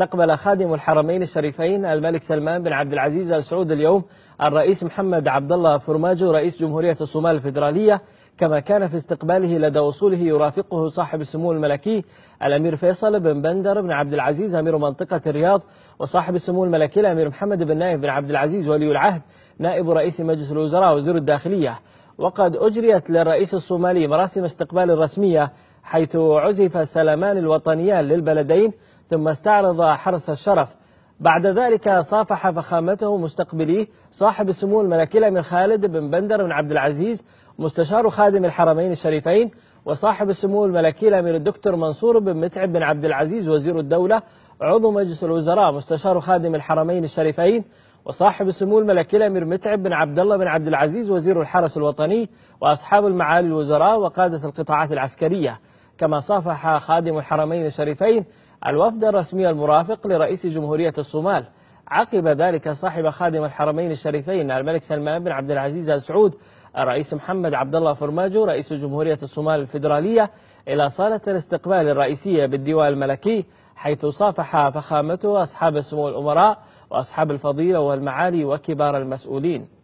استقبل خادم الحرمين الشريفين الملك سلمان بن عبد العزيز ال سعود اليوم الرئيس محمد عبد الله فرماجو رئيس جمهورية الصومال الفدراليه كما كان في استقباله لدى وصوله يرافقه صاحب السمو الملكي الأمير فيصل بن بندر بن عبد العزيز أمير منطقة الرياض وصاحب السمو الملكي الأمير محمد بن نايف بن عبد العزيز ولي العهد نائب رئيس مجلس الوزراء وزير الداخلية وقد أجريت للرئيس الصومالي مراسم استقبال رسمية حيث عزف السلامان الوطنيان للبلدين ثم استعرض حرس الشرف بعد ذلك صافح فخامته مستقبليه صاحب السمو الملكي الامير خالد بن بندر بن عبد العزيز مستشار خادم الحرمين الشريفين وصاحب السمو الملكي الامير الدكتور منصور بن متعب بن عبد العزيز وزير الدوله عضو مجلس الوزراء مستشار خادم الحرمين الشريفين وصاحب السمو الملكي الامير متعب بن عبد الله بن عبد العزيز وزير الحرس الوطني واصحاب المعالي الوزراء وقاده القطاعات العسكريه كما صافح خادم الحرمين الشريفين الوفد الرسمي المرافق لرئيس جمهورية الصومال عقب ذلك صاحب خادم الحرمين الشريفين الملك سلمان بن عبد العزيز ال سعود الرئيس محمد عبد الله فرماجو رئيس جمهورية الصومال الفيدرالية إلى صالة الاستقبال الرئيسية بالديوان الملكي حيث صافح فخامته أصحاب السمو الأمراء وأصحاب الفضيلة والمعالي وكبار المسؤولين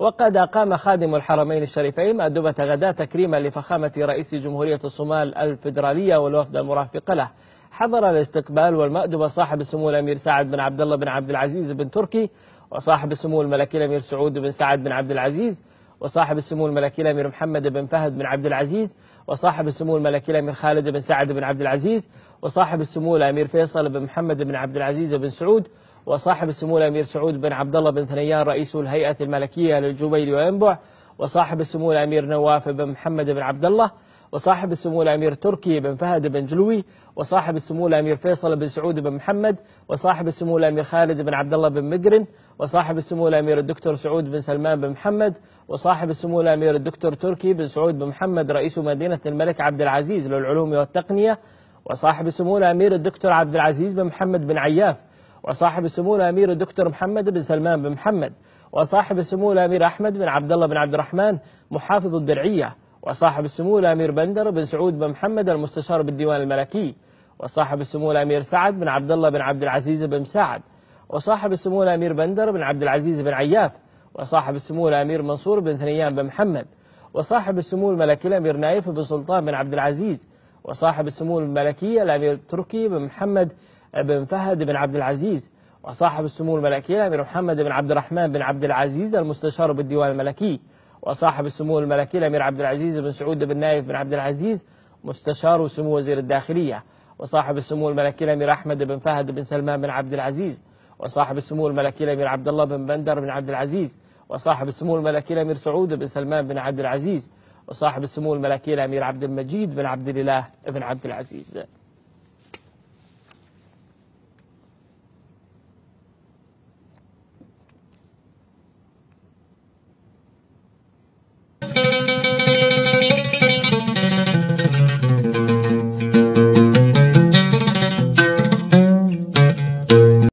وقد أقام خادم الحرمين الشريفين مأدبة غداة تكريما لفخامة رئيس جمهورية الصومال الفيدرالية والوفد المرافق له حضر الاستقبال والمأدبة صاحب السمو الأمير سعد بن عبد الله بن عبد العزيز بن تركي وصاحب السمو الملكي الأمير سعود بن سعد بن عبد العزيز وصاحب السمو الملكي الامير محمد بن فهد بن عبد العزيز وصاحب السمو الملكي الامير خالد بن سعد بن عبد العزيز وصاحب السمو الامير فيصل بن محمد بن عبد العزيز بن سعود وصاحب السمو الامير سعود بن عبد الله بن ثنيان رئيس الهيئه الملكيه للجبيل وينبع وصاحب السمو الأمير نواف بن محمد بن عبد الله وصاحب السمو الأمير تركي بن فهد بن جلوي وصاحب السمو الأمير فيصل بن سعود بن محمد وصاحب السمو الأمير خالد بن عبد الله بن مقرن وصاحب السمو الأمير الدكتور سعود بن سلمان بن محمد وصاحب السمو الأمير الدكتور تركي بن سعود بن محمد رئيس مدينة الملك عبد العزيز للعلوم والتقنية وصاحب السمو الأمير الدكتور عبد العزيز بن محمد بن عياف وصاحب السمو الأمير الدكتور محمد بن سلمان بن محمد وصاحب السمو الأمير أحمد بن عبد الله بن عبد الرحمن محافظ الدرعية وصاحب السمو الأمير بندر بن سعود بن محمد المستشار بالديوان الملكي وصاحب السمو الأمير سعد بن عبد الله بن عبد العزيز بن مساعد وصاحب السمو الأمير بندر بن عبد العزيز بن عياف وصاحب السمو الأمير منصور بن ثنيان بن محمد وصاحب السمو الملكي الأمير نايف بن سلطان بن عبد العزيز وصاحب السمو الملكي الأمير تركي بن محمد بن فهد بن عبد العزيز وصاحب السمو الملكي الأمير محمد بن عبد الرحمن بن عبد العزيز المستشار بالديوان الملكي وصاحب السمو الملكي الأمير عبد العزيز بن سعود بن نايف بن عبد العزيز مستشار سمو وزير الداخلية وصاحب السمو الملكي الأمير أحمد بن فهد بن سلمان بن عبد العزيز وصاحب السمو الملكي الأمير عبد الله بن بندر بن عبد العزيز وصاحب السمو الملكي الأمير سعود بن سلمان بن عبد العزيز وصاحب السمو الملكي الأمير عبد المجيد بن عبد الإله بن عبد العزيز